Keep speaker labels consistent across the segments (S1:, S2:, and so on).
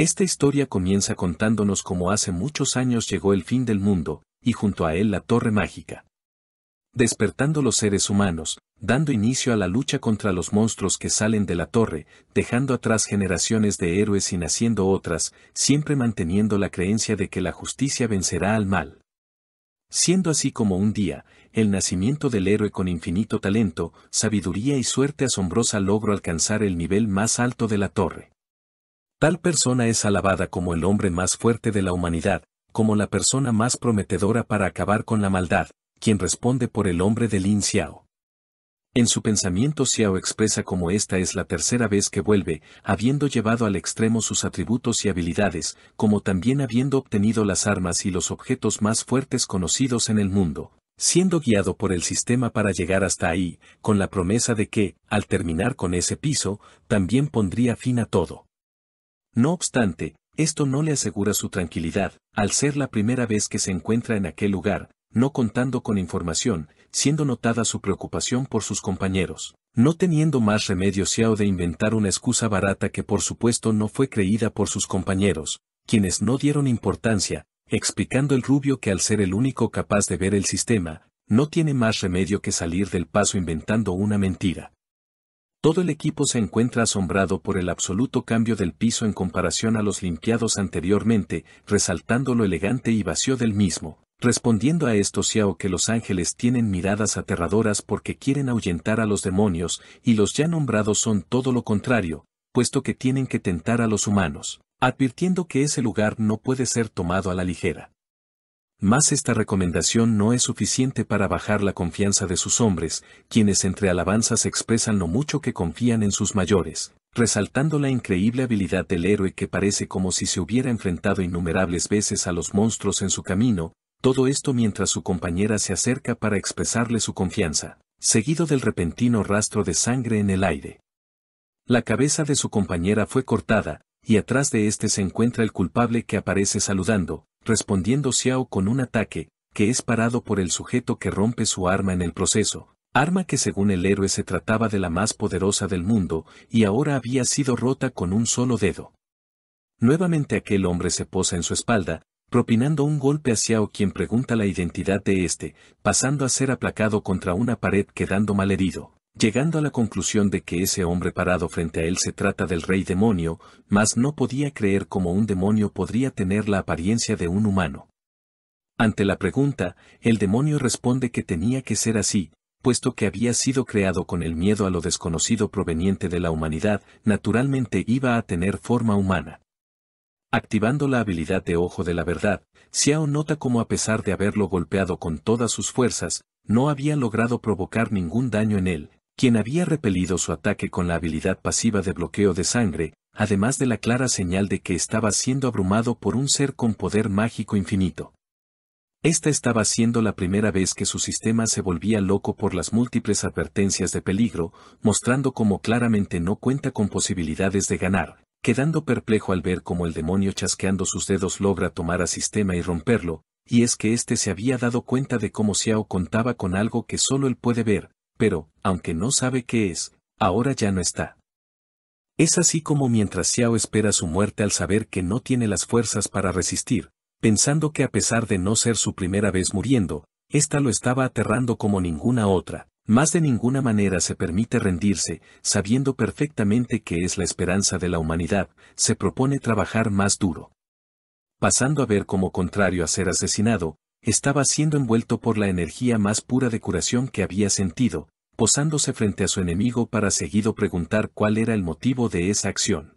S1: Esta historia comienza contándonos cómo hace muchos años llegó el fin del mundo, y junto a él la torre mágica. Despertando los seres humanos, dando inicio a la lucha contra los monstruos que salen de la torre, dejando atrás generaciones de héroes y naciendo otras, siempre manteniendo la creencia de que la justicia vencerá al mal. Siendo así como un día, el nacimiento del héroe con infinito talento, sabiduría y suerte asombrosa logró alcanzar el nivel más alto de la torre. Tal persona es alabada como el hombre más fuerte de la humanidad, como la persona más prometedora para acabar con la maldad, quien responde por el hombre de Lin Xiao. En su pensamiento Xiao expresa como esta es la tercera vez que vuelve, habiendo llevado al extremo sus atributos y habilidades, como también habiendo obtenido las armas y los objetos más fuertes conocidos en el mundo, siendo guiado por el sistema para llegar hasta ahí, con la promesa de que, al terminar con ese piso, también pondría fin a todo. No obstante, esto no le asegura su tranquilidad, al ser la primera vez que se encuentra en aquel lugar, no contando con información, siendo notada su preocupación por sus compañeros. No teniendo más remedio Xiao de inventar una excusa barata que por supuesto no fue creída por sus compañeros, quienes no dieron importancia, explicando el rubio que al ser el único capaz de ver el sistema, no tiene más remedio que salir del paso inventando una mentira. Todo el equipo se encuentra asombrado por el absoluto cambio del piso en comparación a los limpiados anteriormente, resaltando lo elegante y vacío del mismo. Respondiendo a esto Xiao que los ángeles tienen miradas aterradoras porque quieren ahuyentar a los demonios, y los ya nombrados son todo lo contrario, puesto que tienen que tentar a los humanos, advirtiendo que ese lugar no puede ser tomado a la ligera. Más esta recomendación no es suficiente para bajar la confianza de sus hombres, quienes entre alabanzas expresan lo mucho que confían en sus mayores, resaltando la increíble habilidad del héroe que parece como si se hubiera enfrentado innumerables veces a los monstruos en su camino, todo esto mientras su compañera se acerca para expresarle su confianza, seguido del repentino rastro de sangre en el aire. La cabeza de su compañera fue cortada, y atrás de este se encuentra el culpable que aparece saludando, respondiendo Xiao con un ataque, que es parado por el sujeto que rompe su arma en el proceso, arma que según el héroe se trataba de la más poderosa del mundo y ahora había sido rota con un solo dedo. Nuevamente aquel hombre se posa en su espalda, propinando un golpe a Xiao quien pregunta la identidad de este, pasando a ser aplacado contra una pared quedando malherido llegando a la conclusión de que ese hombre parado frente a él se trata del rey demonio, mas no podía creer cómo un demonio podría tener la apariencia de un humano. Ante la pregunta, el demonio responde que tenía que ser así, puesto que había sido creado con el miedo a lo desconocido proveniente de la humanidad, naturalmente iba a tener forma humana. Activando la habilidad de ojo de la verdad, Xiao nota cómo a pesar de haberlo golpeado con todas sus fuerzas, no había logrado provocar ningún daño en él, quien había repelido su ataque con la habilidad pasiva de bloqueo de sangre, además de la clara señal de que estaba siendo abrumado por un ser con poder mágico infinito. Esta estaba siendo la primera vez que su sistema se volvía loco por las múltiples advertencias de peligro, mostrando cómo claramente no cuenta con posibilidades de ganar, quedando perplejo al ver cómo el demonio chasqueando sus dedos logra tomar a sistema y romperlo, y es que éste se había dado cuenta de cómo Xiao contaba con algo que solo él puede ver, pero, aunque no sabe qué es, ahora ya no está. Es así como mientras Xiao espera su muerte al saber que no tiene las fuerzas para resistir, pensando que a pesar de no ser su primera vez muriendo, ésta lo estaba aterrando como ninguna otra, más de ninguna manera se permite rendirse, sabiendo perfectamente que es la esperanza de la humanidad, se propone trabajar más duro. Pasando a ver como contrario a ser asesinado, estaba siendo envuelto por la energía más pura de curación que había sentido, posándose frente a su enemigo para seguido preguntar cuál era el motivo de esa acción.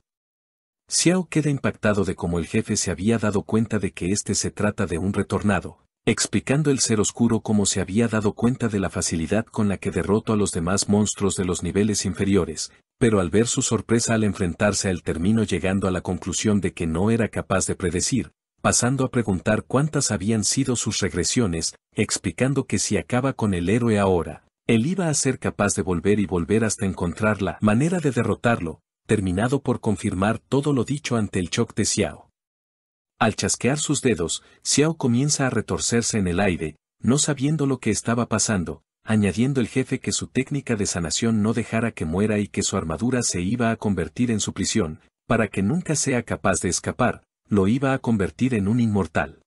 S1: Xiao queda impactado de cómo el jefe se había dado cuenta de que este se trata de un retornado, explicando el ser oscuro cómo se había dado cuenta de la facilidad con la que derrotó a los demás monstruos de los niveles inferiores, pero al ver su sorpresa al enfrentarse al término llegando a la conclusión de que no era capaz de predecir, pasando a preguntar cuántas habían sido sus regresiones, explicando que si acaba con el héroe ahora, él iba a ser capaz de volver y volver hasta encontrar la manera de derrotarlo, terminado por confirmar todo lo dicho ante el shock de Xiao. Al chasquear sus dedos, Xiao comienza a retorcerse en el aire, no sabiendo lo que estaba pasando, añadiendo el jefe que su técnica de sanación no dejara que muera y que su armadura se iba a convertir en su prisión, para que nunca sea capaz de escapar, lo iba a convertir en un inmortal.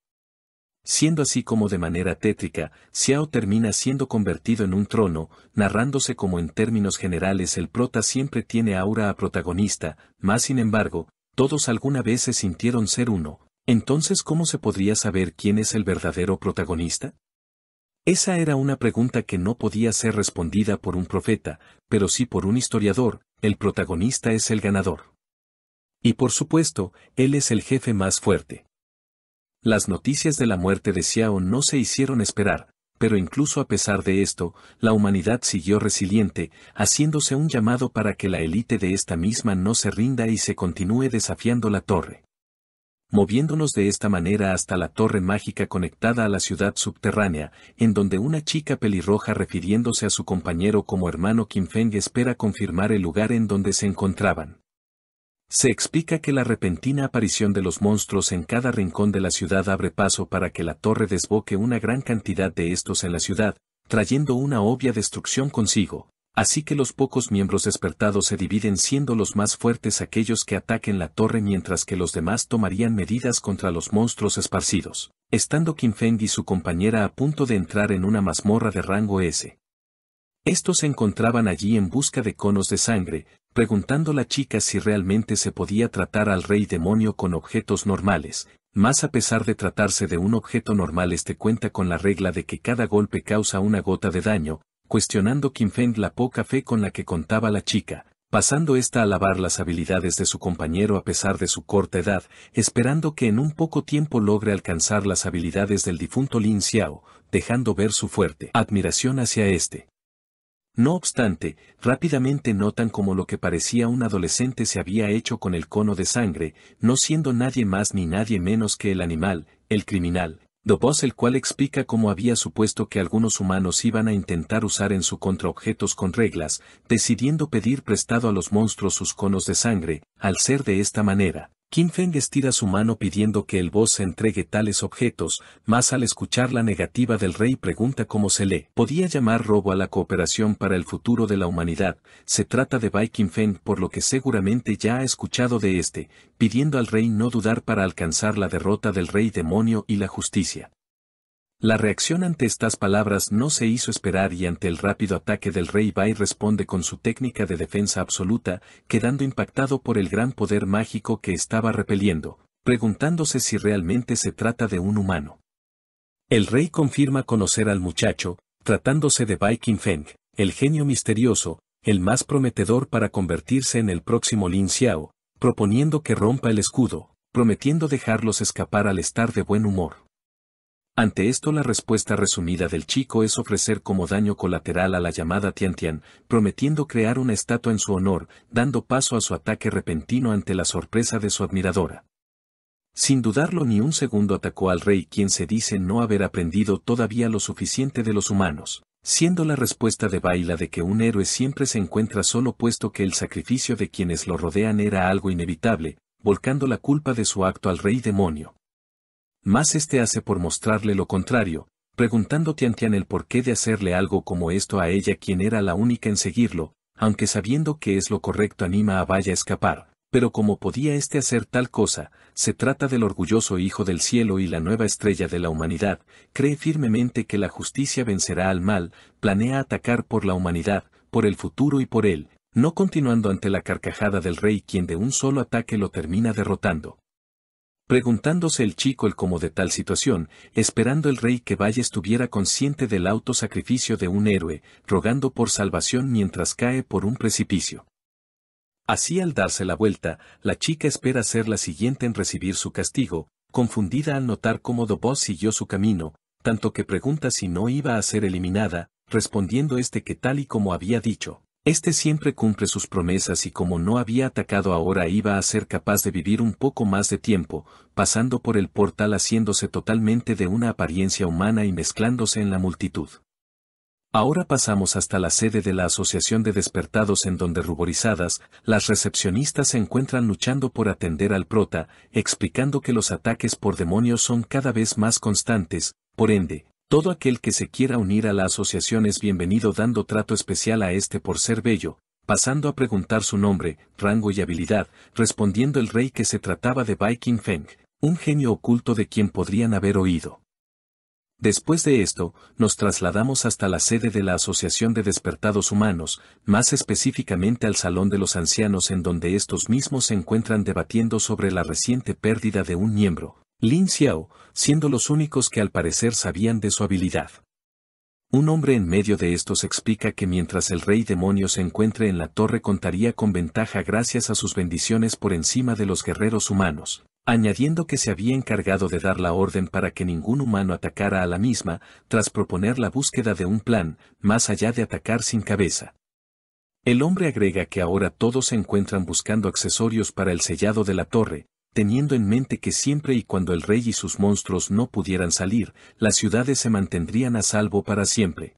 S1: Siendo así como de manera tétrica, Xiao termina siendo convertido en un trono, narrándose como en términos generales el prota siempre tiene aura a protagonista, más sin embargo, todos alguna vez se sintieron ser uno, entonces ¿cómo se podría saber quién es el verdadero protagonista? Esa era una pregunta que no podía ser respondida por un profeta, pero sí por un historiador, el protagonista es el ganador. Y por supuesto, él es el jefe más fuerte. Las noticias de la muerte de Xiao no se hicieron esperar, pero incluso a pesar de esto, la humanidad siguió resiliente, haciéndose un llamado para que la élite de esta misma no se rinda y se continúe desafiando la torre. Moviéndonos de esta manera hasta la torre mágica conectada a la ciudad subterránea, en donde una chica pelirroja refiriéndose a su compañero como hermano Kim Feng espera confirmar el lugar en donde se encontraban. Se explica que la repentina aparición de los monstruos en cada rincón de la ciudad abre paso para que la torre desboque una gran cantidad de estos en la ciudad, trayendo una obvia destrucción consigo, así que los pocos miembros despertados se dividen siendo los más fuertes aquellos que ataquen la torre mientras que los demás tomarían medidas contra los monstruos esparcidos, estando Kim Feng y su compañera a punto de entrar en una mazmorra de rango S. Estos se encontraban allí en busca de conos de sangre, preguntando la chica si realmente se podía tratar al rey demonio con objetos normales, más a pesar de tratarse de un objeto normal este cuenta con la regla de que cada golpe causa una gota de daño, cuestionando Kim Feng la poca fe con la que contaba la chica, pasando esta a lavar las habilidades de su compañero a pesar de su corta edad, esperando que en un poco tiempo logre alcanzar las habilidades del difunto Lin Xiao, dejando ver su fuerte admiración hacia este. No obstante, rápidamente notan como lo que parecía un adolescente se había hecho con el cono de sangre, no siendo nadie más ni nadie menos que el animal, el criminal, Dobos el cual explica cómo había supuesto que algunos humanos iban a intentar usar en su contra objetos con reglas, decidiendo pedir prestado a los monstruos sus conos de sangre, al ser de esta manera, Kim Feng estira su mano pidiendo que el boss entregue tales objetos, mas al escuchar la negativa del rey pregunta cómo se lee. podía llamar robo a la cooperación para el futuro de la humanidad. Se trata de Bai Kim Feng por lo que seguramente ya ha escuchado de este, pidiendo al rey no dudar para alcanzar la derrota del rey demonio y la justicia. La reacción ante estas palabras no se hizo esperar y ante el rápido ataque del rey Bai responde con su técnica de defensa absoluta, quedando impactado por el gran poder mágico que estaba repeliendo, preguntándose si realmente se trata de un humano. El rey confirma conocer al muchacho, tratándose de Bai Feng, el genio misterioso, el más prometedor para convertirse en el próximo Lin Xiao, proponiendo que rompa el escudo, prometiendo dejarlos escapar al estar de buen humor. Ante esto la respuesta resumida del chico es ofrecer como daño colateral a la llamada Tian Tian, prometiendo crear una estatua en su honor, dando paso a su ataque repentino ante la sorpresa de su admiradora. Sin dudarlo ni un segundo atacó al rey quien se dice no haber aprendido todavía lo suficiente de los humanos, siendo la respuesta de Baila de que un héroe siempre se encuentra solo puesto que el sacrificio de quienes lo rodean era algo inevitable, volcando la culpa de su acto al rey demonio más este hace por mostrarle lo contrario, preguntando Tian el porqué de hacerle algo como esto a ella quien era la única en seguirlo, aunque sabiendo que es lo correcto anima a Vaya a escapar, pero como podía éste hacer tal cosa, se trata del orgulloso Hijo del Cielo y la nueva estrella de la humanidad, cree firmemente que la justicia vencerá al mal, planea atacar por la humanidad, por el futuro y por él, no continuando ante la carcajada del rey quien de un solo ataque lo termina derrotando. Preguntándose el chico el cómo de tal situación, esperando el rey que vaya estuviera consciente del autosacrificio de un héroe, rogando por salvación mientras cae por un precipicio. Así al darse la vuelta, la chica espera ser la siguiente en recibir su castigo, confundida al notar cómo Dobos siguió su camino, tanto que pregunta si no iba a ser eliminada, respondiendo este que tal y como había dicho, este siempre cumple sus promesas y como no había atacado ahora iba a ser capaz de vivir un poco más de tiempo, pasando por el portal haciéndose totalmente de una apariencia humana y mezclándose en la multitud. Ahora pasamos hasta la sede de la Asociación de Despertados en donde ruborizadas, las recepcionistas se encuentran luchando por atender al prota, explicando que los ataques por demonios son cada vez más constantes, por ende, todo aquel que se quiera unir a la asociación es bienvenido dando trato especial a este por ser bello, pasando a preguntar su nombre, rango y habilidad, respondiendo el rey que se trataba de Viking Feng, un genio oculto de quien podrían haber oído. Después de esto, nos trasladamos hasta la sede de la Asociación de Despertados Humanos, más específicamente al Salón de los Ancianos en donde estos mismos se encuentran debatiendo sobre la reciente pérdida de un miembro, Lin Xiao, siendo los únicos que al parecer sabían de su habilidad. Un hombre en medio de estos explica que mientras el rey demonio se encuentre en la torre contaría con ventaja gracias a sus bendiciones por encima de los guerreros humanos, añadiendo que se había encargado de dar la orden para que ningún humano atacara a la misma, tras proponer la búsqueda de un plan, más allá de atacar sin cabeza. El hombre agrega que ahora todos se encuentran buscando accesorios para el sellado de la torre, teniendo en mente que siempre y cuando el rey y sus monstruos no pudieran salir, las ciudades se mantendrían a salvo para siempre.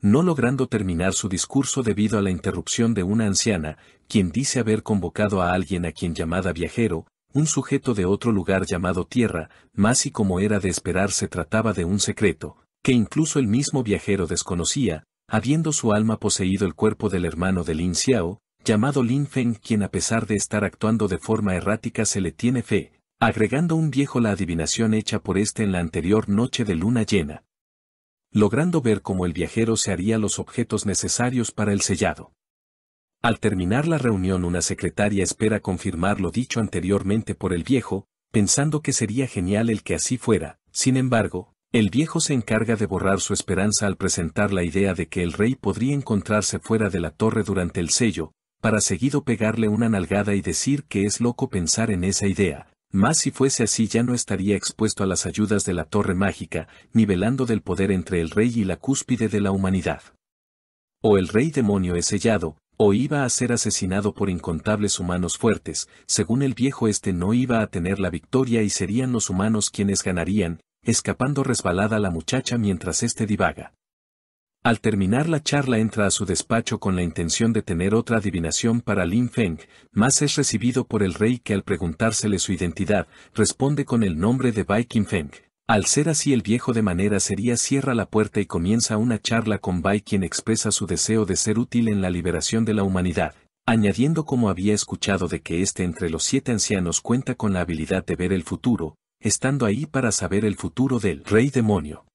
S1: No logrando terminar su discurso debido a la interrupción de una anciana, quien dice haber convocado a alguien a quien llamada viajero, un sujeto de otro lugar llamado Tierra, más y como era de esperar se trataba de un secreto, que incluso el mismo viajero desconocía, habiendo su alma poseído el cuerpo del hermano de Lin Xiao, llamado Lin Feng quien a pesar de estar actuando de forma errática se le tiene fe, agregando un viejo la adivinación hecha por este en la anterior noche de luna llena, logrando ver cómo el viajero se haría los objetos necesarios para el sellado. Al terminar la reunión una secretaria espera confirmar lo dicho anteriormente por el viejo, pensando que sería genial el que así fuera, sin embargo, el viejo se encarga de borrar su esperanza al presentar la idea de que el rey podría encontrarse fuera de la torre durante el sello, para seguido pegarle una nalgada y decir que es loco pensar en esa idea, más si fuese así ya no estaría expuesto a las ayudas de la torre mágica, nivelando del poder entre el rey y la cúspide de la humanidad. O el rey demonio es sellado, o iba a ser asesinado por incontables humanos fuertes, según el viejo este no iba a tener la victoria y serían los humanos quienes ganarían, escapando resbalada la muchacha mientras este divaga. Al terminar la charla entra a su despacho con la intención de tener otra adivinación para Lin Feng, Más es recibido por el rey que al preguntársele su identidad, responde con el nombre de Bai Qin Feng. Al ser así el viejo de manera seria cierra la puerta y comienza una charla con Bai quien expresa su deseo de ser útil en la liberación de la humanidad, añadiendo como había escuchado de que este entre los siete ancianos cuenta con la habilidad de ver el futuro, estando ahí para saber el futuro del rey demonio.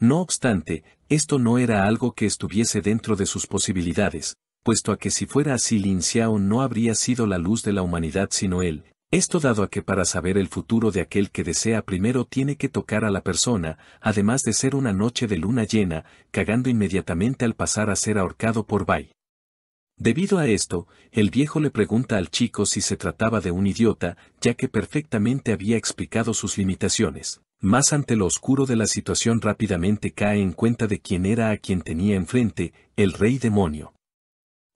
S1: No obstante, esto no era algo que estuviese dentro de sus posibilidades, puesto a que si fuera así Lin Xiao no habría sido la luz de la humanidad sino él, esto dado a que para saber el futuro de aquel que desea primero tiene que tocar a la persona, además de ser una noche de luna llena, cagando inmediatamente al pasar a ser ahorcado por Bai. Debido a esto, el viejo le pregunta al chico si se trataba de un idiota, ya que perfectamente había explicado sus limitaciones más ante lo oscuro de la situación rápidamente cae en cuenta de quién era a quien tenía enfrente, el rey demonio.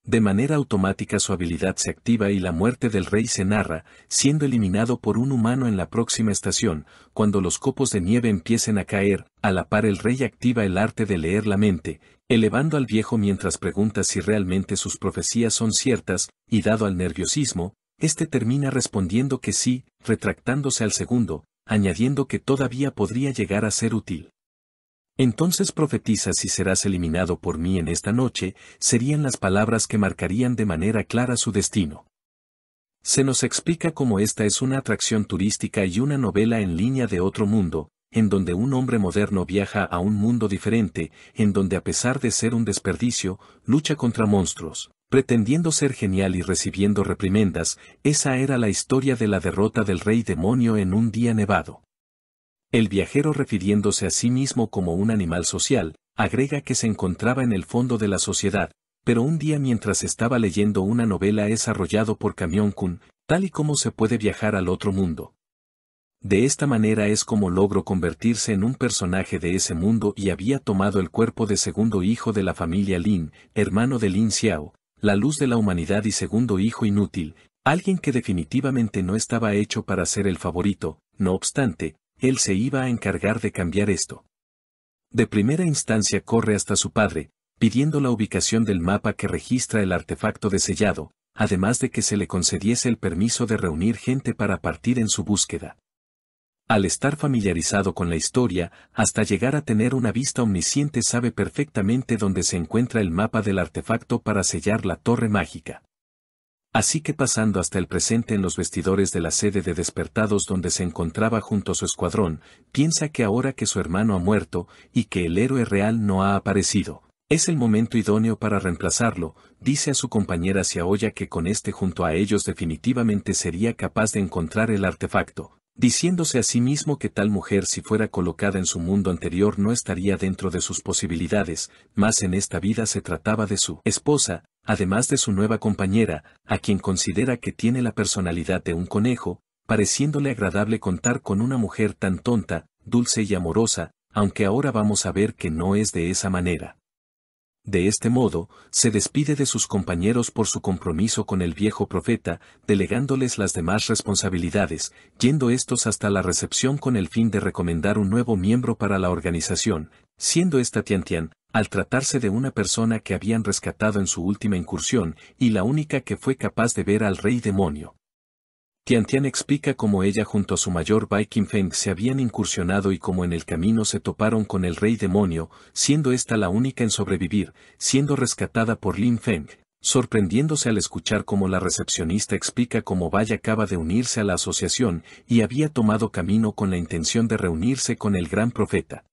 S1: De manera automática su habilidad se activa y la muerte del rey se narra, siendo eliminado por un humano en la próxima estación, cuando los copos de nieve empiecen a caer, a la par el rey activa el arte de leer la mente, elevando al viejo mientras pregunta si realmente sus profecías son ciertas, y dado al nerviosismo, este termina respondiendo que sí, retractándose al segundo, añadiendo que todavía podría llegar a ser útil. Entonces profetiza si serás eliminado por mí en esta noche, serían las palabras que marcarían de manera clara su destino. Se nos explica cómo esta es una atracción turística y una novela en línea de otro mundo, en donde un hombre moderno viaja a un mundo diferente, en donde a pesar de ser un desperdicio, lucha contra monstruos pretendiendo ser genial y recibiendo reprimendas, esa era la historia de la derrota del rey demonio en un día nevado. El viajero refiriéndose a sí mismo como un animal social, agrega que se encontraba en el fondo de la sociedad, pero un día mientras estaba leyendo una novela es arrollado por camión-kun, tal y como se puede viajar al otro mundo. De esta manera es como logró convertirse en un personaje de ese mundo y había tomado el cuerpo de segundo hijo de la familia Lin, hermano de Lin Xiao, la luz de la humanidad y segundo hijo inútil, alguien que definitivamente no estaba hecho para ser el favorito, no obstante, él se iba a encargar de cambiar esto. De primera instancia corre hasta su padre, pidiendo la ubicación del mapa que registra el artefacto desellado, además de que se le concediese el permiso de reunir gente para partir en su búsqueda. Al estar familiarizado con la historia, hasta llegar a tener una vista omnisciente sabe perfectamente dónde se encuentra el mapa del artefacto para sellar la torre mágica. Así que pasando hasta el presente en los vestidores de la sede de despertados donde se encontraba junto a su escuadrón, piensa que ahora que su hermano ha muerto y que el héroe real no ha aparecido, es el momento idóneo para reemplazarlo, dice a su compañera Siaoya que con este junto a ellos definitivamente sería capaz de encontrar el artefacto, diciéndose a sí mismo que tal mujer si fuera colocada en su mundo anterior no estaría dentro de sus posibilidades, más en esta vida se trataba de su esposa, además de su nueva compañera, a quien considera que tiene la personalidad de un conejo, pareciéndole agradable contar con una mujer tan tonta, dulce y amorosa, aunque ahora vamos a ver que no es de esa manera. De este modo, se despide de sus compañeros por su compromiso con el viejo profeta, delegándoles las demás responsabilidades, yendo estos hasta la recepción con el fin de recomendar un nuevo miembro para la organización, siendo esta Tian, al tratarse de una persona que habían rescatado en su última incursión y la única que fue capaz de ver al rey demonio. Tian Tian explica cómo ella junto a su mayor Bai Feng se habían incursionado y cómo en el camino se toparon con el rey demonio, siendo esta la única en sobrevivir, siendo rescatada por Lin Feng, sorprendiéndose al escuchar cómo la recepcionista explica cómo Bai acaba de unirse a la asociación y había tomado camino con la intención de reunirse con el gran profeta.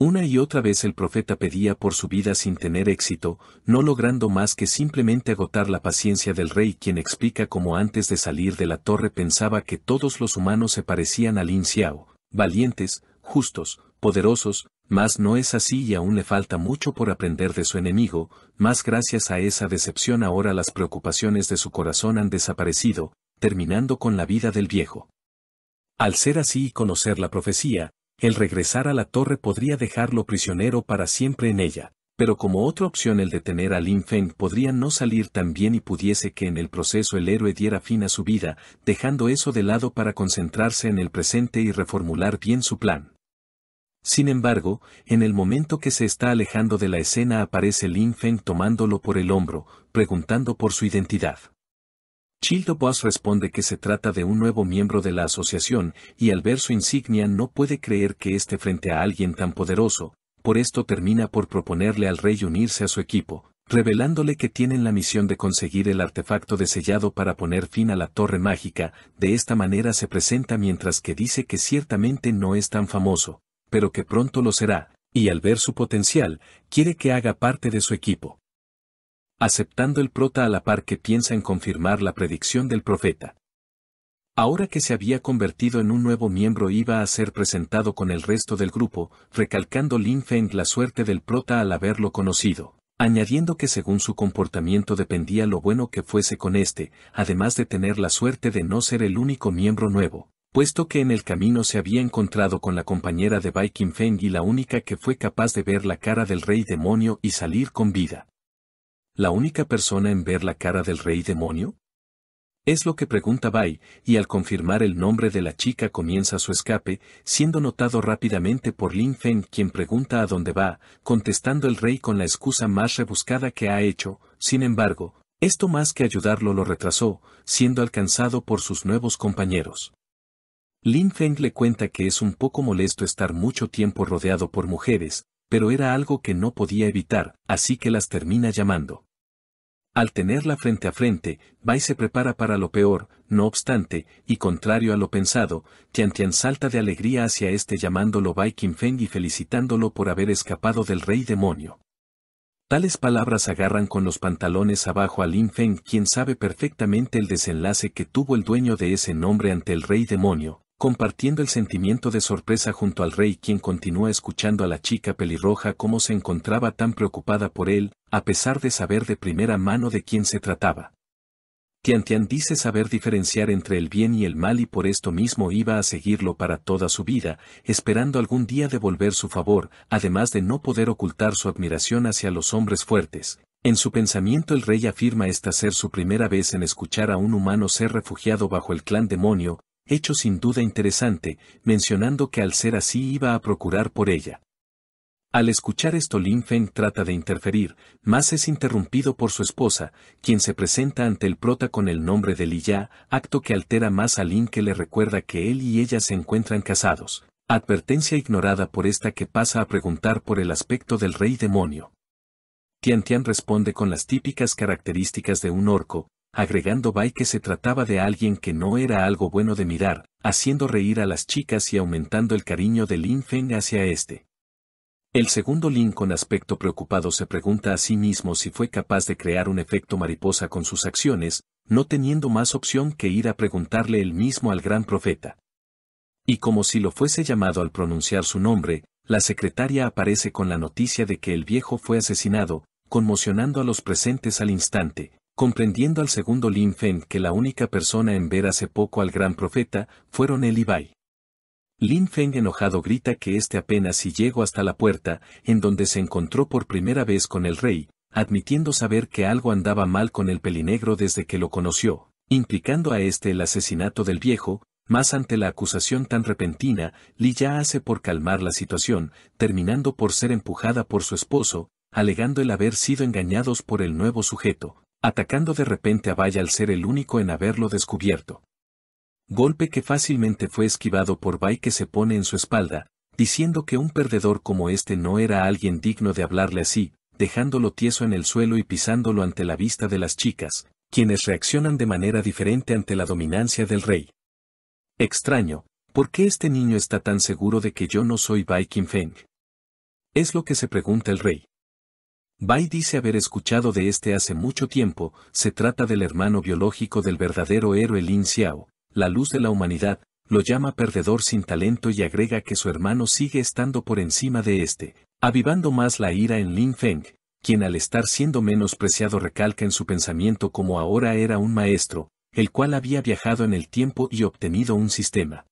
S1: Una y otra vez el profeta pedía por su vida sin tener éxito, no logrando más que simplemente agotar la paciencia del rey quien explica cómo antes de salir de la torre pensaba que todos los humanos se parecían al Inciao, valientes, justos, poderosos, mas no es así y aún le falta mucho por aprender de su enemigo, mas gracias a esa decepción ahora las preocupaciones de su corazón han desaparecido, terminando con la vida del viejo. Al ser así y conocer la profecía, el regresar a la torre podría dejarlo prisionero para siempre en ella, pero como otra opción el detener a Lin Feng podría no salir tan bien y pudiese que en el proceso el héroe diera fin a su vida, dejando eso de lado para concentrarse en el presente y reformular bien su plan. Sin embargo, en el momento que se está alejando de la escena aparece Lin Feng tomándolo por el hombro, preguntando por su identidad. Childo Boss responde que se trata de un nuevo miembro de la asociación, y al ver su insignia no puede creer que esté frente a alguien tan poderoso, por esto termina por proponerle al rey unirse a su equipo, revelándole que tienen la misión de conseguir el artefacto de sellado para poner fin a la torre mágica, de esta manera se presenta mientras que dice que ciertamente no es tan famoso, pero que pronto lo será, y al ver su potencial, quiere que haga parte de su equipo aceptando el prota a la par que piensa en confirmar la predicción del profeta. Ahora que se había convertido en un nuevo miembro iba a ser presentado con el resto del grupo, recalcando Lin Feng la suerte del prota al haberlo conocido, añadiendo que según su comportamiento dependía lo bueno que fuese con este, además de tener la suerte de no ser el único miembro nuevo, puesto que en el camino se había encontrado con la compañera de Bai Feng y la única que fue capaz de ver la cara del rey demonio y salir con vida la única persona en ver la cara del rey demonio? Es lo que pregunta Bai, y al confirmar el nombre de la chica comienza su escape, siendo notado rápidamente por Lin Feng quien pregunta a dónde va, contestando el rey con la excusa más rebuscada que ha hecho, sin embargo, esto más que ayudarlo lo retrasó, siendo alcanzado por sus nuevos compañeros. Lin Feng le cuenta que es un poco molesto estar mucho tiempo rodeado por mujeres, pero era algo que no podía evitar, así que las termina llamando. Al tenerla frente a frente, Bai se prepara para lo peor, no obstante, y contrario a lo pensado, Tian Tian salta de alegría hacia este llamándolo Bai Feng y felicitándolo por haber escapado del rey demonio. Tales palabras agarran con los pantalones abajo a Lin Feng quien sabe perfectamente el desenlace que tuvo el dueño de ese nombre ante el rey demonio, compartiendo el sentimiento de sorpresa junto al rey quien continúa escuchando a la chica pelirroja cómo se encontraba tan preocupada por él, a pesar de saber de primera mano de quién se trataba. Tian dice saber diferenciar entre el bien y el mal y por esto mismo iba a seguirlo para toda su vida, esperando algún día devolver su favor, además de no poder ocultar su admiración hacia los hombres fuertes. En su pensamiento el rey afirma esta ser su primera vez en escuchar a un humano ser refugiado bajo el clan demonio, hecho sin duda interesante, mencionando que al ser así iba a procurar por ella. Al escuchar esto Lin Feng trata de interferir, mas es interrumpido por su esposa, quien se presenta ante el prota con el nombre de Li Ya, acto que altera más a Lin que le recuerda que él y ella se encuentran casados, advertencia ignorada por esta que pasa a preguntar por el aspecto del rey demonio. Tian Tian responde con las típicas características de un orco, agregando Bai que se trataba de alguien que no era algo bueno de mirar, haciendo reír a las chicas y aumentando el cariño de Lin Feng hacia este. El segundo Lin con aspecto preocupado se pregunta a sí mismo si fue capaz de crear un efecto mariposa con sus acciones, no teniendo más opción que ir a preguntarle él mismo al gran profeta. Y como si lo fuese llamado al pronunciar su nombre, la secretaria aparece con la noticia de que el viejo fue asesinado, conmocionando a los presentes al instante, comprendiendo al segundo Lin Feng que la única persona en ver hace poco al gran profeta, fueron él y Bai. Lin Feng enojado grita que este apenas si llegó hasta la puerta, en donde se encontró por primera vez con el rey, admitiendo saber que algo andaba mal con el pelinegro desde que lo conoció, implicando a este el asesinato del viejo, más ante la acusación tan repentina, Li ya hace por calmar la situación, terminando por ser empujada por su esposo, alegando el haber sido engañados por el nuevo sujeto, atacando de repente a Bai al ser el único en haberlo descubierto. Golpe que fácilmente fue esquivado por Bai que se pone en su espalda, diciendo que un perdedor como este no era alguien digno de hablarle así, dejándolo tieso en el suelo y pisándolo ante la vista de las chicas, quienes reaccionan de manera diferente ante la dominancia del rey. Extraño, ¿por qué este niño está tan seguro de que yo no soy Bai Feng? Es lo que se pregunta el rey. Bai dice haber escuchado de este hace mucho tiempo, se trata del hermano biológico del verdadero héroe Lin Xiao, la luz de la humanidad, lo llama perdedor sin talento y agrega que su hermano sigue estando por encima de este, avivando más la ira en Lin Feng, quien al estar siendo menospreciado recalca en su pensamiento como ahora era un maestro, el cual había viajado en el tiempo y obtenido un sistema.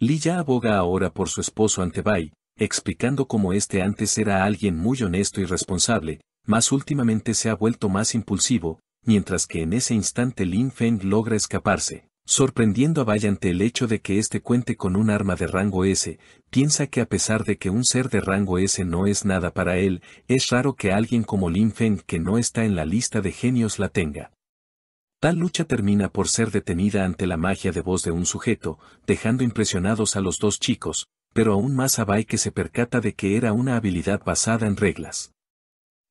S1: Li ya aboga ahora por su esposo ante Bai, explicando cómo este antes era alguien muy honesto y responsable, más últimamente se ha vuelto más impulsivo, mientras que en ese instante Lin Feng logra escaparse. Sorprendiendo a Bai ante el hecho de que este cuente con un arma de rango S, piensa que a pesar de que un ser de rango S no es nada para él, es raro que alguien como Lin Feng que no está en la lista de genios la tenga. Tal lucha termina por ser detenida ante la magia de voz de un sujeto, dejando impresionados a los dos chicos, pero aún más Abay que se percata de que era una habilidad basada en reglas.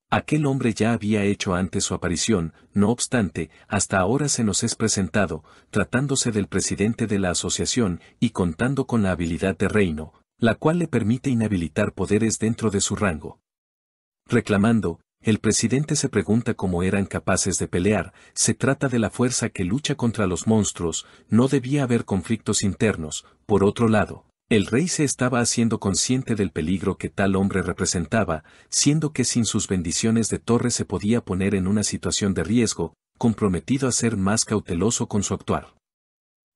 S1: Aquel hombre ya había hecho antes su aparición, no obstante, hasta ahora se nos es presentado, tratándose del presidente de la asociación y contando con la habilidad de reino, la cual le permite inhabilitar poderes dentro de su rango. Reclamando, el presidente se pregunta cómo eran capaces de pelear, se trata de la fuerza que lucha contra los monstruos, no debía haber conflictos internos, por otro lado, el rey se estaba haciendo consciente del peligro que tal hombre representaba, siendo que sin sus bendiciones de torre se podía poner en una situación de riesgo, comprometido a ser más cauteloso con su actuar.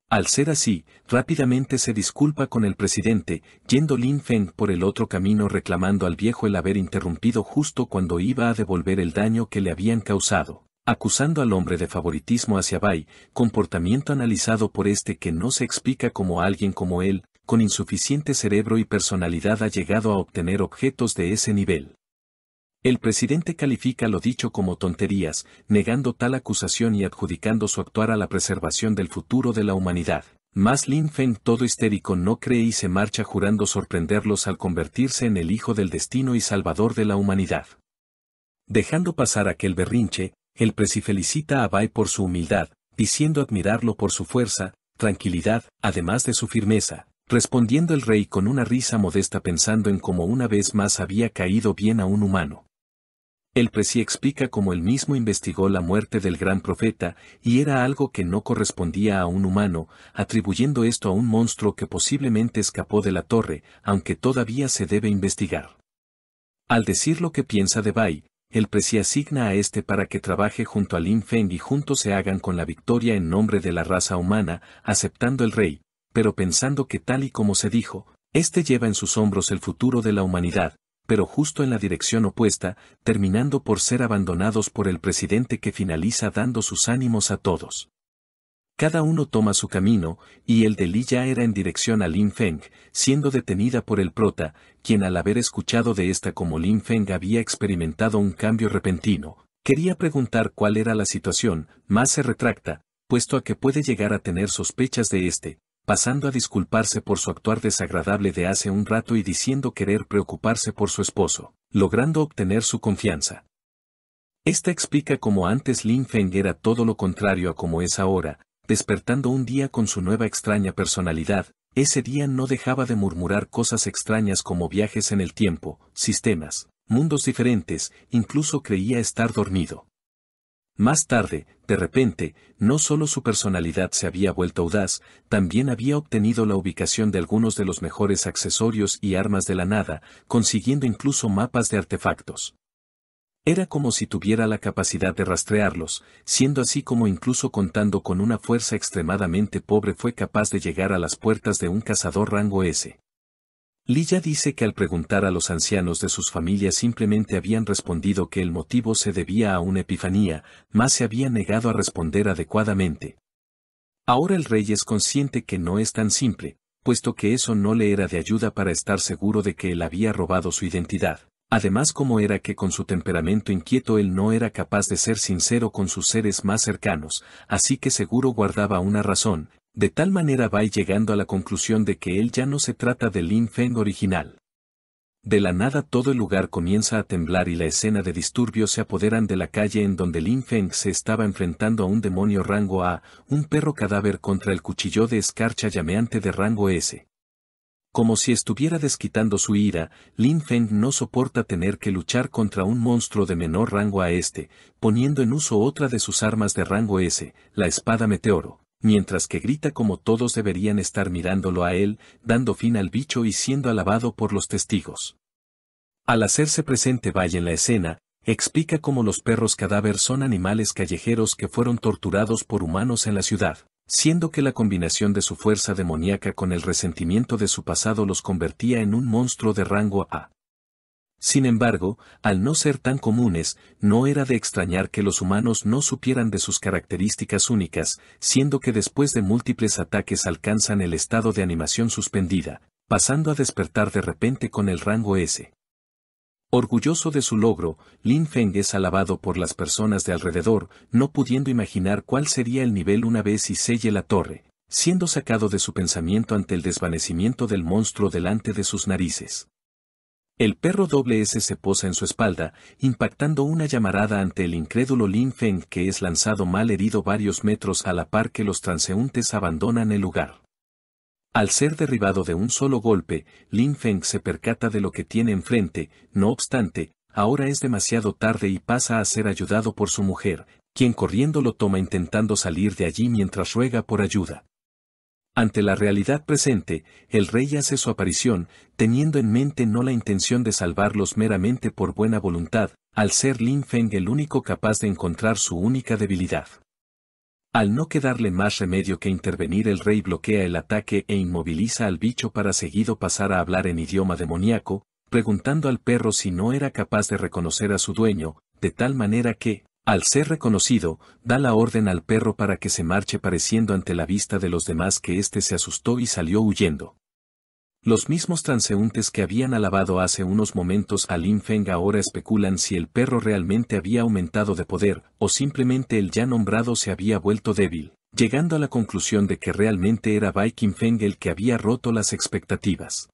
S1: Al ser así, rápidamente se disculpa con el presidente, yendo Lin Feng por el otro camino reclamando al viejo el haber interrumpido justo cuando iba a devolver el daño que le habían causado, acusando al hombre de favoritismo hacia Bai, comportamiento analizado por este que no se explica como alguien como él, con insuficiente cerebro y personalidad ha llegado a obtener objetos de ese nivel. El presidente califica lo dicho como tonterías, negando tal acusación y adjudicando su actuar a la preservación del futuro de la humanidad. Mas Lin Feng todo histérico no cree y se marcha jurando sorprenderlos al convertirse en el hijo del destino y salvador de la humanidad. Dejando pasar aquel berrinche, el presi felicita a Bai por su humildad, diciendo admirarlo por su fuerza, tranquilidad, además de su firmeza, Respondiendo el rey con una risa modesta pensando en cómo una vez más había caído bien a un humano. El presi explica cómo él mismo investigó la muerte del gran profeta, y era algo que no correspondía a un humano, atribuyendo esto a un monstruo que posiblemente escapó de la torre, aunque todavía se debe investigar. Al decir lo que piensa de Bai, el presi asigna a este para que trabaje junto a Lin Feng y juntos se hagan con la victoria en nombre de la raza humana, aceptando el rey, pero pensando que tal y como se dijo, este lleva en sus hombros el futuro de la humanidad, pero justo en la dirección opuesta, terminando por ser abandonados por el presidente que finaliza dando sus ánimos a todos. Cada uno toma su camino, y el de Li ya era en dirección a Lin Feng, siendo detenida por el prota, quien al haber escuchado de esta como Lin Feng había experimentado un cambio repentino, quería preguntar cuál era la situación, más se retracta, puesto a que puede llegar a tener sospechas de este, pasando a disculparse por su actuar desagradable de hace un rato y diciendo querer preocuparse por su esposo, logrando obtener su confianza. Esta explica cómo antes Lin Feng era todo lo contrario a como es ahora, despertando un día con su nueva extraña personalidad, ese día no dejaba de murmurar cosas extrañas como viajes en el tiempo, sistemas, mundos diferentes, incluso creía estar dormido. Más tarde, de repente, no solo su personalidad se había vuelto audaz, también había obtenido la ubicación de algunos de los mejores accesorios y armas de la nada, consiguiendo incluso mapas de artefactos. Era como si tuviera la capacidad de rastrearlos, siendo así como incluso contando con una fuerza extremadamente pobre fue capaz de llegar a las puertas de un cazador rango S. Lilla dice que al preguntar a los ancianos de sus familias simplemente habían respondido que el motivo se debía a una epifanía, más se había negado a responder adecuadamente. Ahora el rey es consciente que no es tan simple, puesto que eso no le era de ayuda para estar seguro de que él había robado su identidad. Además como era que con su temperamento inquieto él no era capaz de ser sincero con sus seres más cercanos, así que seguro guardaba una razón, de tal manera va llegando a la conclusión de que él ya no se trata de Lin Feng original. De la nada todo el lugar comienza a temblar y la escena de disturbios se apoderan de la calle en donde Lin Feng se estaba enfrentando a un demonio rango A, un perro cadáver contra el cuchillo de escarcha llameante de rango S. Como si estuviera desquitando su ira, Lin Feng no soporta tener que luchar contra un monstruo de menor rango a este, poniendo en uso otra de sus armas de rango S, la espada meteoro mientras que grita como todos deberían estar mirándolo a él, dando fin al bicho y siendo alabado por los testigos. Al hacerse presente vaya en la escena, explica cómo los perros cadáver son animales callejeros que fueron torturados por humanos en la ciudad, siendo que la combinación de su fuerza demoníaca con el resentimiento de su pasado los convertía en un monstruo de rango A. Sin embargo, al no ser tan comunes, no era de extrañar que los humanos no supieran de sus características únicas, siendo que después de múltiples ataques alcanzan el estado de animación suspendida, pasando a despertar de repente con el rango S. Orgulloso de su logro, Lin Feng es alabado por las personas de alrededor, no pudiendo imaginar cuál sería el nivel una vez y selle la torre, siendo sacado de su pensamiento ante el desvanecimiento del monstruo delante de sus narices. El perro doble S se posa en su espalda, impactando una llamarada ante el incrédulo Lin Feng que es lanzado mal herido varios metros a la par que los transeúntes abandonan el lugar. Al ser derribado de un solo golpe, Lin Feng se percata de lo que tiene enfrente, no obstante, ahora es demasiado tarde y pasa a ser ayudado por su mujer, quien corriendo lo toma intentando salir de allí mientras ruega por ayuda. Ante la realidad presente, el rey hace su aparición, teniendo en mente no la intención de salvarlos meramente por buena voluntad, al ser Lin Feng el único capaz de encontrar su única debilidad. Al no quedarle más remedio que intervenir el rey bloquea el ataque e inmoviliza al bicho para seguido pasar a hablar en idioma demoníaco, preguntando al perro si no era capaz de reconocer a su dueño, de tal manera que, al ser reconocido, da la orden al perro para que se marche pareciendo ante la vista de los demás que éste se asustó y salió huyendo. Los mismos transeúntes que habían alabado hace unos momentos a Lin Feng ahora especulan si el perro realmente había aumentado de poder, o simplemente el ya nombrado se había vuelto débil, llegando a la conclusión de que realmente era Bai Feng el que había roto las expectativas.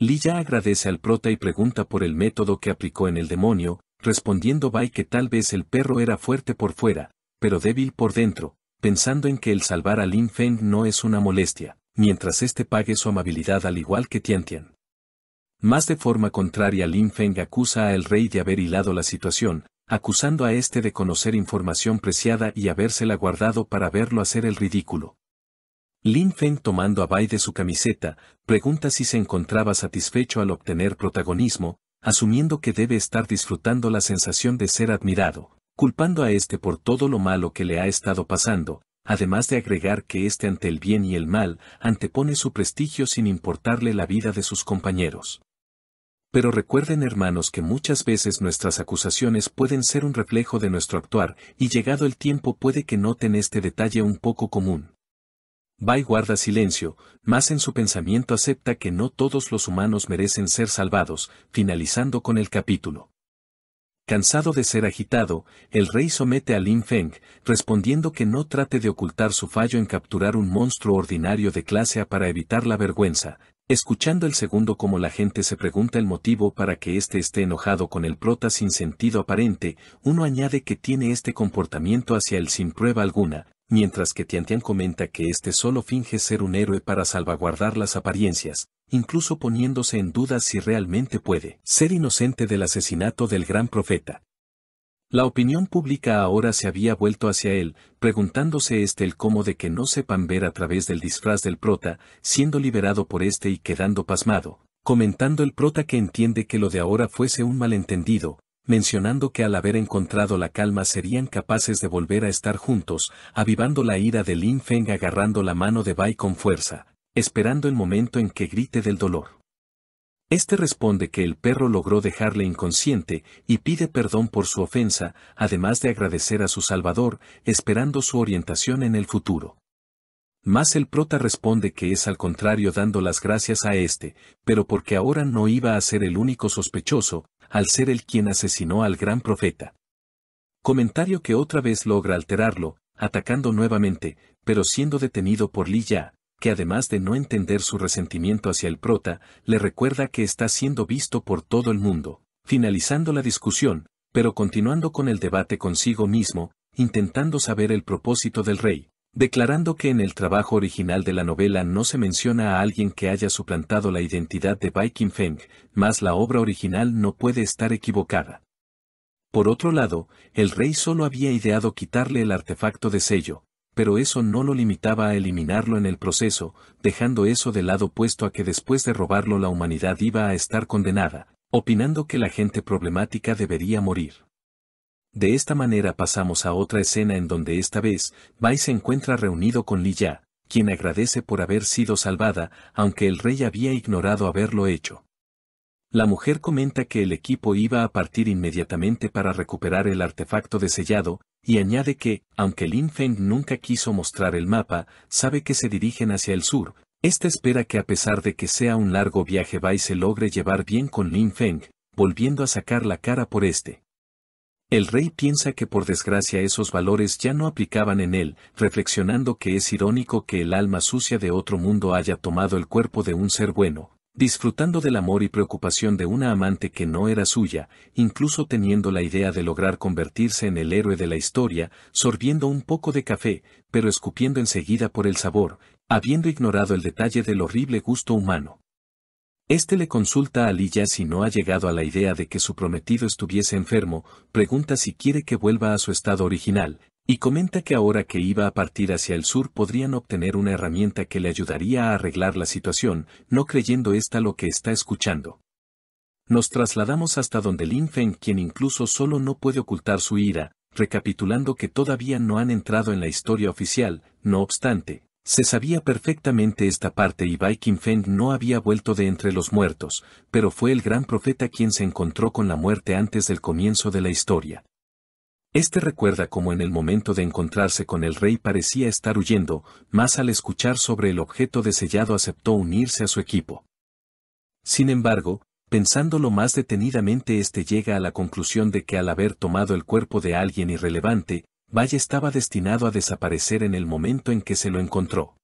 S1: Li ya agradece al prota y pregunta por el método que aplicó en el demonio, respondiendo Bai que tal vez el perro era fuerte por fuera, pero débil por dentro, pensando en que el salvar a Lin Feng no es una molestia, mientras este pague su amabilidad al igual que Tian Tian. Más de forma contraria Lin Feng acusa al rey de haber hilado la situación, acusando a este de conocer información preciada y habérsela guardado para verlo hacer el ridículo. Lin Feng tomando a Bai de su camiseta, pregunta si se encontraba satisfecho al obtener protagonismo, asumiendo que debe estar disfrutando la sensación de ser admirado, culpando a este por todo lo malo que le ha estado pasando, además de agregar que este ante el bien y el mal antepone su prestigio sin importarle la vida de sus compañeros. Pero recuerden hermanos que muchas veces nuestras acusaciones pueden ser un reflejo de nuestro actuar y llegado el tiempo puede que noten este detalle un poco común. Bai guarda silencio, mas en su pensamiento acepta que no todos los humanos merecen ser salvados, finalizando con el capítulo. Cansado de ser agitado, el rey somete a Lin Feng, respondiendo que no trate de ocultar su fallo en capturar un monstruo ordinario de clase A para evitar la vergüenza, escuchando el segundo como la gente se pregunta el motivo para que éste esté enojado con el prota sin sentido aparente, uno añade que tiene este comportamiento hacia él sin prueba alguna, mientras que Tiantian comenta que este solo finge ser un héroe para salvaguardar las apariencias, incluso poniéndose en duda si realmente puede ser inocente del asesinato del gran profeta. La opinión pública ahora se había vuelto hacia él, preguntándose este el cómo de que no sepan ver a través del disfraz del prota, siendo liberado por este y quedando pasmado, comentando el prota que entiende que lo de ahora fuese un malentendido, mencionando que al haber encontrado la calma serían capaces de volver a estar juntos, avivando la ira de Lin Feng agarrando la mano de Bai con fuerza, esperando el momento en que grite del dolor. Este responde que el perro logró dejarle inconsciente y pide perdón por su ofensa, además de agradecer a su salvador, esperando su orientación en el futuro. Más el prota responde que es al contrario dando las gracias a este, pero porque ahora no iba a ser el único sospechoso, al ser el quien asesinó al gran profeta. Comentario que otra vez logra alterarlo, atacando nuevamente, pero siendo detenido por Li Ya, que además de no entender su resentimiento hacia el prota, le recuerda que está siendo visto por todo el mundo, finalizando la discusión, pero continuando con el debate consigo mismo, intentando saber el propósito del rey, declarando que en el trabajo original de la novela no se menciona a alguien que haya suplantado la identidad de Viking Feng, mas la obra original no puede estar equivocada. Por otro lado, el rey solo había ideado quitarle el artefacto de sello, pero eso no lo limitaba a eliminarlo en el proceso, dejando eso de lado puesto a que después de robarlo la humanidad iba a estar condenada, opinando que la gente problemática debería morir. De esta manera pasamos a otra escena en donde esta vez, Bai se encuentra reunido con Li Ya, quien agradece por haber sido salvada, aunque el rey había ignorado haberlo hecho. La mujer comenta que el equipo iba a partir inmediatamente para recuperar el artefacto de sellado, y añade que, aunque Lin Feng nunca quiso mostrar el mapa, sabe que se dirigen hacia el sur, esta espera que a pesar de que sea un largo viaje Bai se logre llevar bien con Lin Feng, volviendo a sacar la cara por este. El rey piensa que por desgracia esos valores ya no aplicaban en él, reflexionando que es irónico que el alma sucia de otro mundo haya tomado el cuerpo de un ser bueno, disfrutando del amor y preocupación de una amante que no era suya, incluso teniendo la idea de lograr convertirse en el héroe de la historia, sorbiendo un poco de café, pero escupiendo enseguida por el sabor, habiendo ignorado el detalle del horrible gusto humano. Este le consulta a Lilla si no ha llegado a la idea de que su prometido estuviese enfermo, pregunta si quiere que vuelva a su estado original, y comenta que ahora que iba a partir hacia el sur podrían obtener una herramienta que le ayudaría a arreglar la situación, no creyendo esta lo que está escuchando. Nos trasladamos hasta donde Lin Feng, quien incluso solo no puede ocultar su ira, recapitulando que todavía no han entrado en la historia oficial, no obstante, se sabía perfectamente esta parte y Viking Feng no había vuelto de entre los muertos, pero fue el gran profeta quien se encontró con la muerte antes del comienzo de la historia. Este recuerda cómo en el momento de encontrarse con el rey parecía estar huyendo, más al escuchar sobre el objeto sellado aceptó unirse a su equipo. Sin embargo, pensándolo más detenidamente este llega a la conclusión de que al haber tomado el cuerpo de alguien irrelevante, Valle estaba destinado a desaparecer en el momento en que se lo encontró.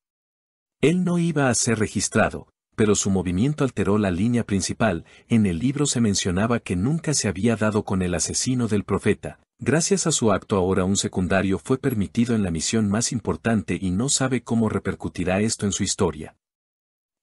S1: Él no iba a ser registrado, pero su movimiento alteró la línea principal, en el libro se mencionaba que nunca se había dado con el asesino del profeta, gracias a su acto ahora un secundario fue permitido en la misión más importante y no sabe cómo repercutirá esto en su historia.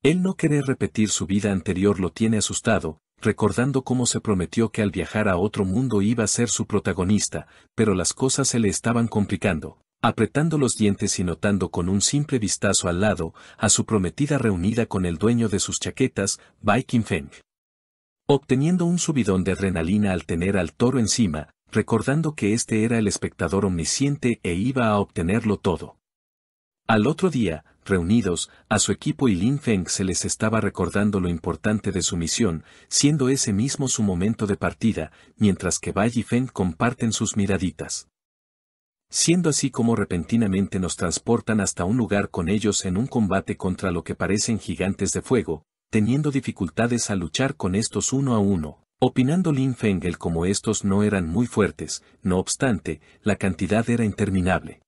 S1: Él no querer repetir su vida anterior lo tiene asustado, recordando cómo se prometió que al viajar a otro mundo iba a ser su protagonista, pero las cosas se le estaban complicando, apretando los dientes y notando con un simple vistazo al lado a su prometida reunida con el dueño de sus chaquetas, Viking Feng. Obteniendo un subidón de adrenalina al tener al toro encima, recordando que este era el espectador omnisciente e iba a obtenerlo todo. Al otro día, reunidos, a su equipo y Lin Feng se les estaba recordando lo importante de su misión, siendo ese mismo su momento de partida, mientras que Bai y Feng comparten sus miraditas. Siendo así como repentinamente nos transportan hasta un lugar con ellos en un combate contra lo que parecen gigantes de fuego, teniendo dificultades a luchar con estos uno a uno, opinando Lin Feng el como estos no eran muy fuertes, no obstante, la cantidad era interminable.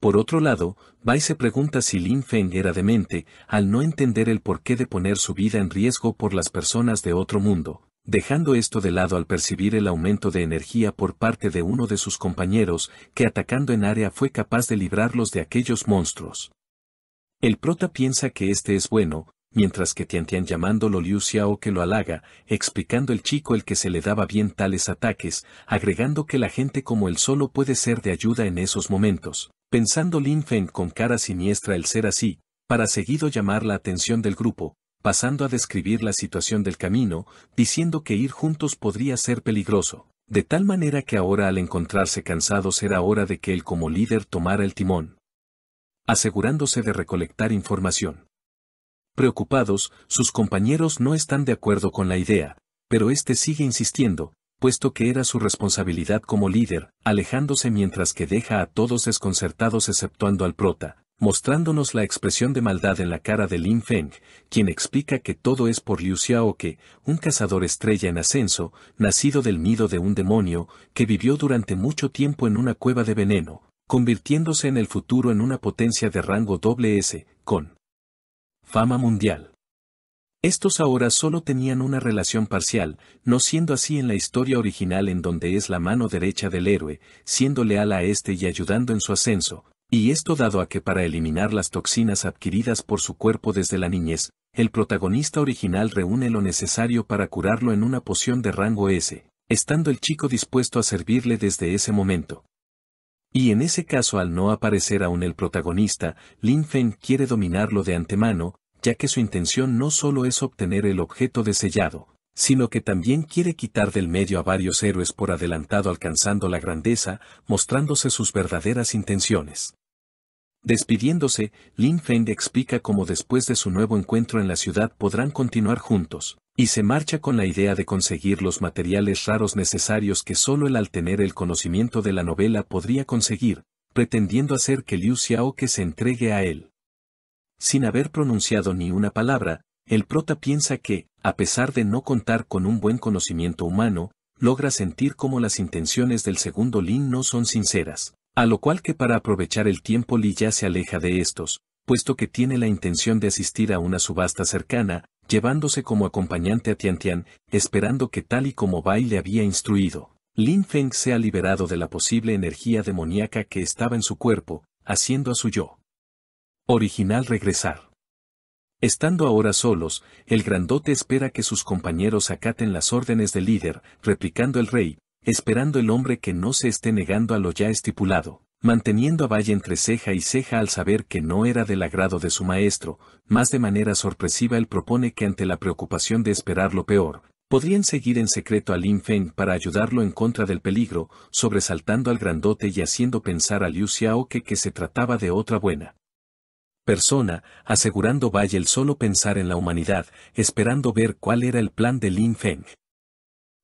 S1: Por otro lado, Bai se pregunta si Lin Feng era demente, al no entender el porqué de poner su vida en riesgo por las personas de otro mundo, dejando esto de lado al percibir el aumento de energía por parte de uno de sus compañeros, que atacando en área fue capaz de librarlos de aquellos monstruos. El prota piensa que este es bueno, mientras que Tian Tian llamándolo Liu Xiao que lo halaga, explicando el chico el que se le daba bien tales ataques, agregando que la gente como él solo puede ser de ayuda en esos momentos pensando Lin Feng con cara siniestra el ser así, para seguido llamar la atención del grupo, pasando a describir la situación del camino, diciendo que ir juntos podría ser peligroso, de tal manera que ahora al encontrarse cansados era hora de que él como líder tomara el timón, asegurándose de recolectar información. Preocupados, sus compañeros no están de acuerdo con la idea, pero este sigue insistiendo, puesto que era su responsabilidad como líder, alejándose mientras que deja a todos desconcertados exceptuando al prota, mostrándonos la expresión de maldad en la cara de Lin Feng, quien explica que todo es por Liu Xiao un cazador estrella en ascenso, nacido del nido de un demonio, que vivió durante mucho tiempo en una cueva de veneno, convirtiéndose en el futuro en una potencia de rango doble S, con fama mundial. Estos ahora solo tenían una relación parcial, no siendo así en la historia original en donde es la mano derecha del héroe, siendo leal a este y ayudando en su ascenso, y esto dado a que para eliminar las toxinas adquiridas por su cuerpo desde la niñez, el protagonista original reúne lo necesario para curarlo en una poción de rango S, estando el chico dispuesto a servirle desde ese momento. Y en ese caso al no aparecer aún el protagonista, Lin quiere dominarlo de antemano, ya que su intención no solo es obtener el objeto sellado, sino que también quiere quitar del medio a varios héroes por adelantado alcanzando la grandeza, mostrándose sus verdaderas intenciones. Despidiéndose, Lin Feng explica cómo después de su nuevo encuentro en la ciudad podrán continuar juntos, y se marcha con la idea de conseguir los materiales raros necesarios que solo él al tener el conocimiento de la novela podría conseguir, pretendiendo hacer que Liu Xiao que se entregue a él. Sin haber pronunciado ni una palabra, el prota piensa que, a pesar de no contar con un buen conocimiento humano, logra sentir cómo las intenciones del segundo Lin no son sinceras, a lo cual que para aprovechar el tiempo Li ya se aleja de estos, puesto que tiene la intención de asistir a una subasta cercana, llevándose como acompañante a Tian Tian, esperando que tal y como Bai le había instruido, Lin Feng sea liberado de la posible energía demoníaca que estaba en su cuerpo, haciendo a su yo original regresar. Estando ahora solos, el grandote espera que sus compañeros acaten las órdenes del líder, replicando el rey, esperando el hombre que no se esté negando a lo ya estipulado, manteniendo a valle entre ceja y ceja al saber que no era del agrado de su maestro, más de manera sorpresiva él propone que ante la preocupación de esperar lo peor, podrían seguir en secreto a Lin Feng para ayudarlo en contra del peligro, sobresaltando al grandote y haciendo pensar a Liu Xiaoke que se trataba de otra buena persona, asegurando Valle el solo pensar en la humanidad, esperando ver cuál era el plan de Lin Feng.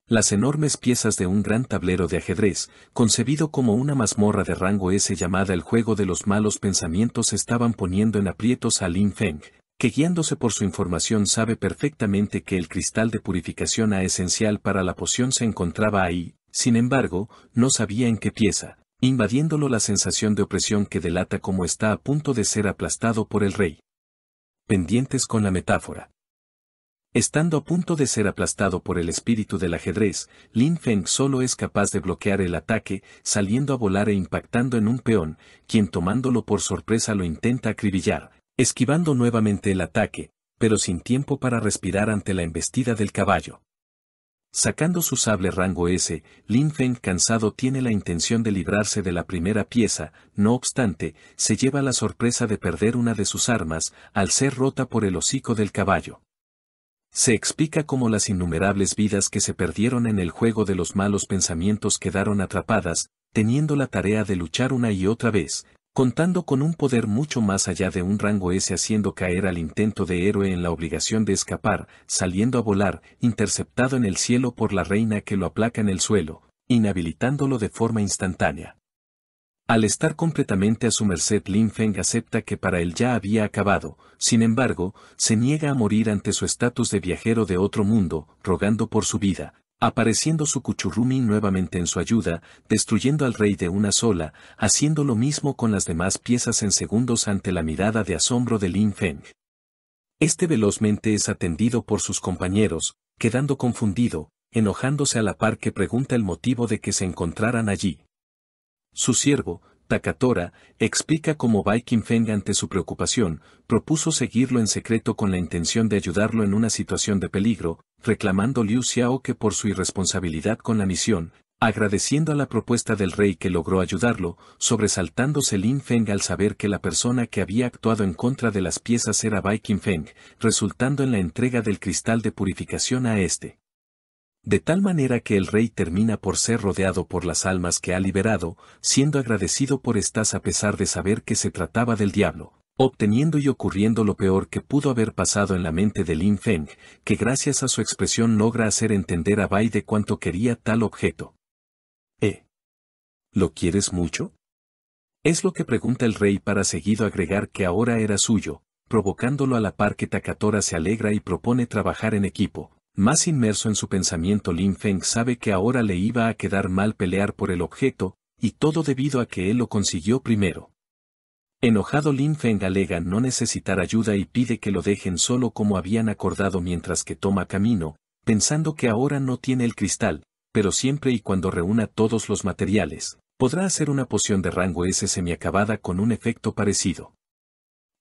S1: Las enormes piezas de un gran tablero de ajedrez, concebido como una mazmorra de rango S llamada el juego de los malos pensamientos estaban poniendo en aprietos a Lin Feng, que guiándose por su información sabe perfectamente que el cristal de purificación A esencial para la poción se encontraba ahí, sin embargo, no sabía en qué pieza, invadiéndolo la sensación de opresión que delata cómo está a punto de ser aplastado por el rey. Pendientes con la metáfora. Estando a punto de ser aplastado por el espíritu del ajedrez, Lin Feng solo es capaz de bloquear el ataque, saliendo a volar e impactando en un peón, quien tomándolo por sorpresa lo intenta acribillar, esquivando nuevamente el ataque, pero sin tiempo para respirar ante la embestida del caballo. Sacando su sable rango S, Lin Feng cansado tiene la intención de librarse de la primera pieza, no obstante, se lleva la sorpresa de perder una de sus armas al ser rota por el hocico del caballo. Se explica cómo las innumerables vidas que se perdieron en el juego de los malos pensamientos quedaron atrapadas, teniendo la tarea de luchar una y otra vez, contando con un poder mucho más allá de un rango ese haciendo caer al intento de héroe en la obligación de escapar, saliendo a volar, interceptado en el cielo por la reina que lo aplaca en el suelo, inhabilitándolo de forma instantánea. Al estar completamente a su merced Lin Feng acepta que para él ya había acabado, sin embargo, se niega a morir ante su estatus de viajero de otro mundo, rogando por su vida, apareciendo su Cuchurrumi nuevamente en su ayuda, destruyendo al rey de una sola, haciendo lo mismo con las demás piezas en segundos ante la mirada de asombro de Lin Feng. Este velozmente es atendido por sus compañeros, quedando confundido, enojándose a la par que pregunta el motivo de que se encontraran allí. Su siervo, Takatora, explica cómo Viking Feng ante su preocupación, propuso seguirlo en secreto con la intención de ayudarlo en una situación de peligro, reclamando Liu Xiao que por su irresponsabilidad con la misión, agradeciendo a la propuesta del rey que logró ayudarlo, sobresaltándose Lin Feng al saber que la persona que había actuado en contra de las piezas era Viking Feng, resultando en la entrega del cristal de purificación a este de tal manera que el rey termina por ser rodeado por las almas que ha liberado, siendo agradecido por estas a pesar de saber que se trataba del diablo, obteniendo y ocurriendo lo peor que pudo haber pasado en la mente de Lin Feng, que gracias a su expresión logra hacer entender a Bai de cuánto quería tal objeto. ¿Eh? ¿Lo quieres mucho? Es lo que pregunta el rey para seguido agregar que ahora era suyo, provocándolo a la par que Takatora se alegra y propone trabajar en equipo, más inmerso en su pensamiento Lin Feng sabe que ahora le iba a quedar mal pelear por el objeto, y todo debido a que él lo consiguió primero. Enojado Lin Feng alega no necesitar ayuda y pide que lo dejen solo como habían acordado mientras que toma camino, pensando que ahora no tiene el cristal, pero siempre y cuando reúna todos los materiales, podrá hacer una poción de rango S semiacabada con un efecto parecido.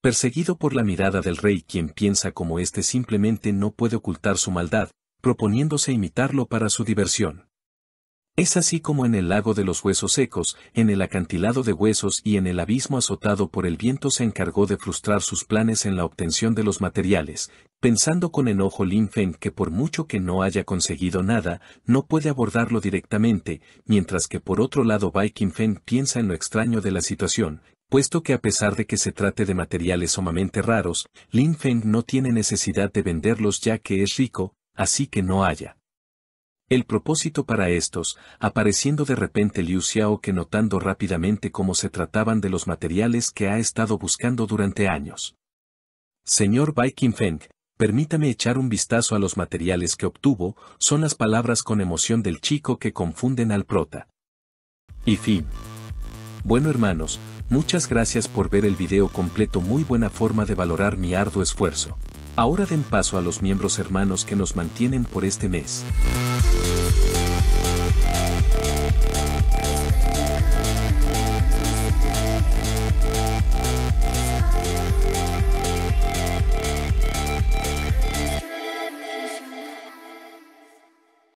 S1: Perseguido por la mirada del rey quien piensa como éste simplemente no puede ocultar su maldad, proponiéndose imitarlo para su diversión. Es así como en el lago de los huesos secos, en el acantilado de huesos y en el abismo azotado por el viento se encargó de frustrar sus planes en la obtención de los materiales, pensando con enojo Lin Feng que por mucho que no haya conseguido nada, no puede abordarlo directamente, mientras que por otro lado Bai Feng piensa en lo extraño de la situación, puesto que a pesar de que se trate de materiales sumamente raros, Lin Feng no tiene necesidad de venderlos ya que es rico, así que no haya. El propósito para estos, apareciendo de repente Liu Xiao que notando rápidamente cómo se trataban de los materiales que ha estado buscando durante años. Señor Bai Feng, permítame echar un vistazo a los materiales que obtuvo, son las palabras con emoción del chico que confunden al prota. Y fin. Bueno hermanos, muchas gracias por ver el video completo muy buena forma de valorar mi arduo esfuerzo. Ahora den paso a los miembros hermanos que nos mantienen por este mes.